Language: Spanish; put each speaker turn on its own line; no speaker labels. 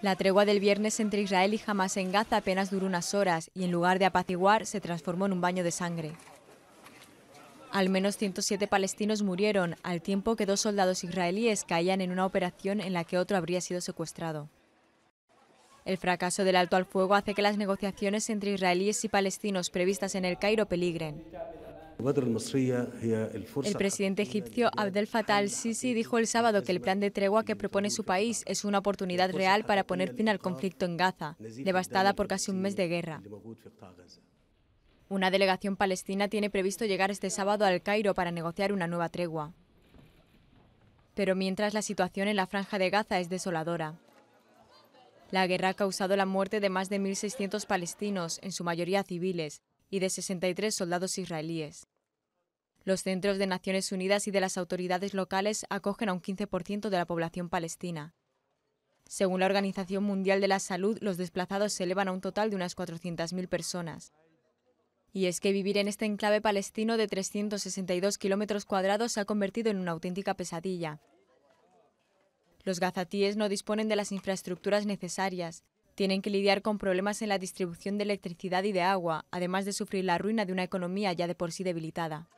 La tregua del viernes entre Israel y Hamas en Gaza apenas duró unas horas y en lugar de apaciguar se transformó en un baño de sangre. Al menos 107 palestinos murieron, al tiempo que dos soldados israelíes caían en una operación en la que otro habría sido secuestrado. El fracaso del alto al fuego hace que las negociaciones entre israelíes y palestinos previstas en el Cairo peligren. El presidente egipcio Abdel Fattah al-Sisi dijo el sábado que el plan de tregua que propone su país es una oportunidad real para poner fin al conflicto en Gaza, devastada por casi un mes de guerra. Una delegación palestina tiene previsto llegar este sábado al Cairo para negociar una nueva tregua. Pero mientras la situación en la franja de Gaza es desoladora. La guerra ha causado la muerte de más de 1.600 palestinos, en su mayoría civiles, y de 63 soldados israelíes. Los centros de Naciones Unidas y de las autoridades locales acogen a un 15% de la población palestina. Según la Organización Mundial de la Salud, los desplazados se elevan a un total de unas 400.000 personas. Y es que vivir en este enclave palestino de 362 kilómetros cuadrados se ha convertido en una auténtica pesadilla. Los gazatíes no disponen de las infraestructuras necesarias, tienen que lidiar con problemas en la distribución de electricidad y de agua, además de sufrir la ruina de una economía ya de por sí debilitada.